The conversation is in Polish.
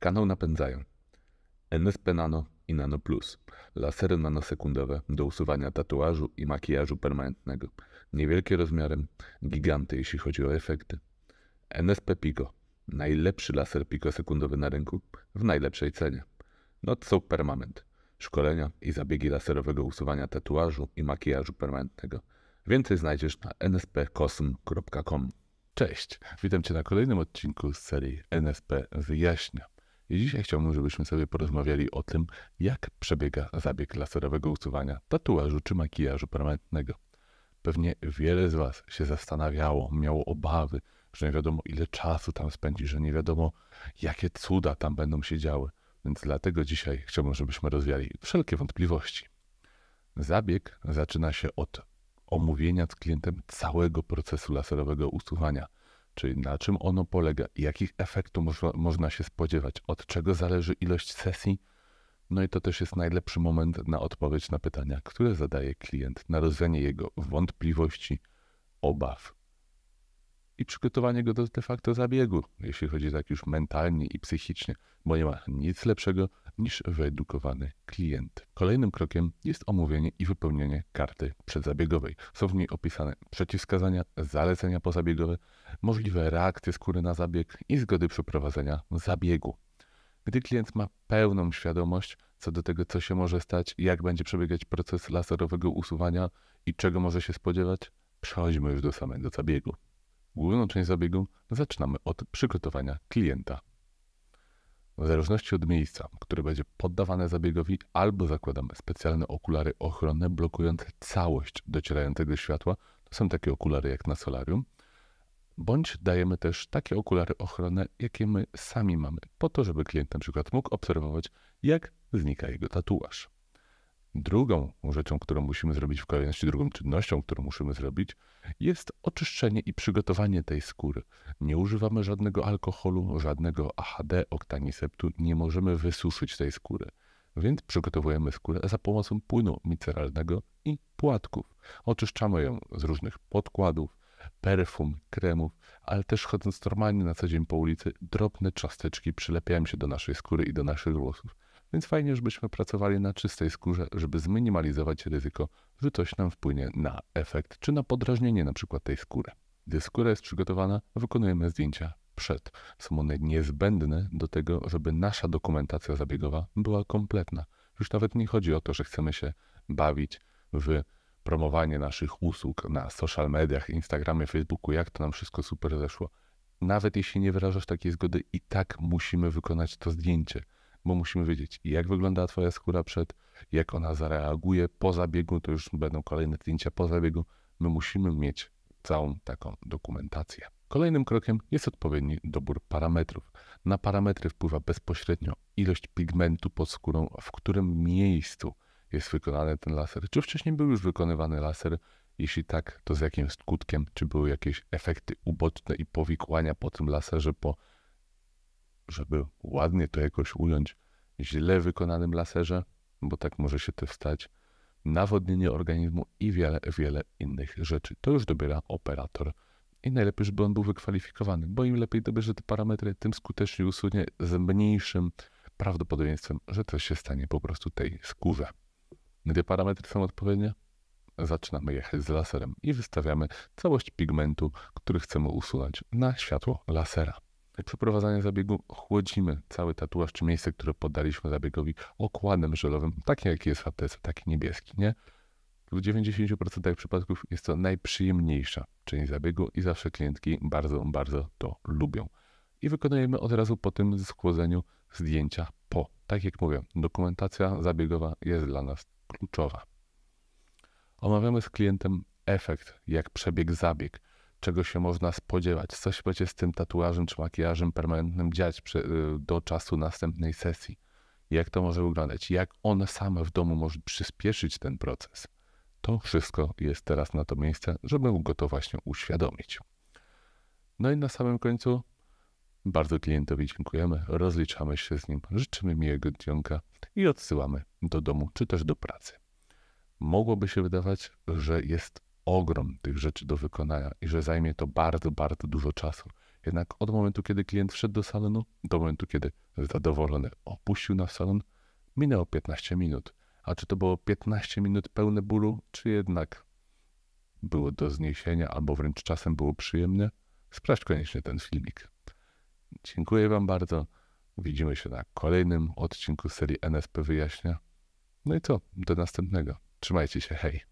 Kanał napędzają NSP Nano i Nano Plus, lasery nanosekundowe do usuwania tatuażu i makijażu permanentnego, niewielkie rozmiarem, giganty jeśli chodzi o efekty. NSP Pico, najlepszy laser pikosekundowy na rynku w najlepszej cenie. Not so permanent, szkolenia i zabiegi laserowego usuwania tatuażu i makijażu permanentnego. Więcej znajdziesz na nspcosm.com. Cześć, witam Cię na kolejnym odcinku z serii NSP Wyjaśnia. I dzisiaj chciałbym, żebyśmy sobie porozmawiali o tym, jak przebiega zabieg laserowego usuwania tatuażu czy makijażu permanentnego. Pewnie wiele z Was się zastanawiało, miało obawy, że nie wiadomo ile czasu tam spędzi, że nie wiadomo jakie cuda tam będą się działy. Więc dlatego dzisiaj chciałbym, żebyśmy rozwiali wszelkie wątpliwości. Zabieg zaczyna się od omówienia z klientem całego procesu laserowego usuwania – Czyli na czym ono polega, jakich efektów można, można się spodziewać, od czego zależy ilość sesji. No i to też jest najlepszy moment na odpowiedź na pytania, które zadaje klient, na rozwiązanie jego wątpliwości, obaw i przygotowanie go do de facto zabiegu, jeśli chodzi tak już mentalnie i psychicznie, bo nie ma nic lepszego niż wyedukowany klient. Kolejnym krokiem jest omówienie i wypełnienie karty przedzabiegowej. Są w niej opisane przeciwwskazania, zalecenia pozabiegowe, możliwe reakcje skóry na zabieg i zgody przeprowadzenia zabiegu. Gdy klient ma pełną świadomość co do tego, co się może stać, jak będzie przebiegać proces laserowego usuwania i czego może się spodziewać, przechodźmy już do samego zabiegu. Główną część zabiegu zaczynamy od przygotowania klienta. W zależności od miejsca, które będzie poddawane zabiegowi, albo zakładamy specjalne okulary ochronne blokujące całość docierającego światła, to są takie okulary jak na solarium, bądź dajemy też takie okulary ochronne, jakie my sami mamy, po to, żeby klient na przykład mógł obserwować, jak znika jego tatuaż. Drugą rzeczą, którą musimy zrobić w kolejności, drugą czynnością, którą musimy zrobić, jest oczyszczenie i przygotowanie tej skóry. Nie używamy żadnego alkoholu, żadnego AHD, oktaniseptu, nie możemy wysuszyć tej skóry. Więc przygotowujemy skórę za pomocą płynu miceralnego i płatków. Oczyszczamy ją z różnych podkładów, perfum, kremów, ale też chodząc normalnie na co dzień po ulicy, drobne cząsteczki przylepiają się do naszej skóry i do naszych włosów więc fajnie, żebyśmy pracowali na czystej skórze, żeby zminimalizować ryzyko, że coś nam wpłynie na efekt czy na podrażnienie na przykład tej skóry. Gdy skóra jest przygotowana, wykonujemy zdjęcia przed. Są one niezbędne do tego, żeby nasza dokumentacja zabiegowa była kompletna. Już nawet nie chodzi o to, że chcemy się bawić w promowanie naszych usług na social mediach, Instagramie, Facebooku, jak to nam wszystko super zeszło. Nawet jeśli nie wyrażasz takiej zgody, i tak musimy wykonać to zdjęcie bo musimy wiedzieć, jak wygląda Twoja skóra przed, jak ona zareaguje po zabiegu, to już będą kolejne zdjęcia po zabiegu. My musimy mieć całą taką dokumentację. Kolejnym krokiem jest odpowiedni dobór parametrów. Na parametry wpływa bezpośrednio ilość pigmentu pod skórą, w którym miejscu jest wykonany ten laser. Czy wcześniej był już wykonywany laser? Jeśli tak, to z jakim skutkiem? Czy były jakieś efekty uboczne i powikłania po tym laserze, po żeby ładnie to jakoś ująć, źle wykonanym laserze, bo tak może się też stać, nawodnienie organizmu i wiele, wiele innych rzeczy. To już dobiera operator. I najlepiej, żeby on był wykwalifikowany, bo im lepiej dobierze te parametry, tym skuteczniej usunie z mniejszym prawdopodobieństwem, że coś się stanie po prostu tej skórze. Gdy parametry są odpowiednie, zaczynamy jechać z laserem i wystawiamy całość pigmentu, który chcemy usunąć na światło lasera. Jak przeprowadzanie zabiegu chłodzimy cały tatuaż czy miejsce, które poddaliśmy zabiegowi okładem żelowym, taki jaki jest w aptece, taki niebieski, nie? W 90% przypadków jest to najprzyjemniejsza część zabiegu i zawsze klientki bardzo, bardzo to lubią. I wykonujemy od razu po tym schłodzeniu zdjęcia po. Tak jak mówię, dokumentacja zabiegowa jest dla nas kluczowa. Omawiamy z klientem efekt, jak przebieg zabieg czego się można spodziewać, co się będzie z tym tatuażem czy makijażem permanentnym dziać y, do czasu następnej sesji, jak to może wyglądać, jak on sam w domu może przyspieszyć ten proces. To wszystko jest teraz na to miejsce, żeby go to właśnie uświadomić. No i na samym końcu bardzo klientowi dziękujemy, rozliczamy się z nim, życzymy miłego dzionka i odsyłamy do domu czy też do pracy. Mogłoby się wydawać, że jest ogrom tych rzeczy do wykonania i że zajmie to bardzo, bardzo dużo czasu. Jednak od momentu, kiedy klient wszedł do salonu, do momentu, kiedy zadowolony opuścił nasz salon, minęło 15 minut. A czy to było 15 minut pełne bólu, czy jednak było do zniesienia, albo wręcz czasem było przyjemne? Sprawdź koniecznie ten filmik. Dziękuję Wam bardzo. Widzimy się na kolejnym odcinku serii NSP Wyjaśnia. No i co? Do następnego. Trzymajcie się. Hej.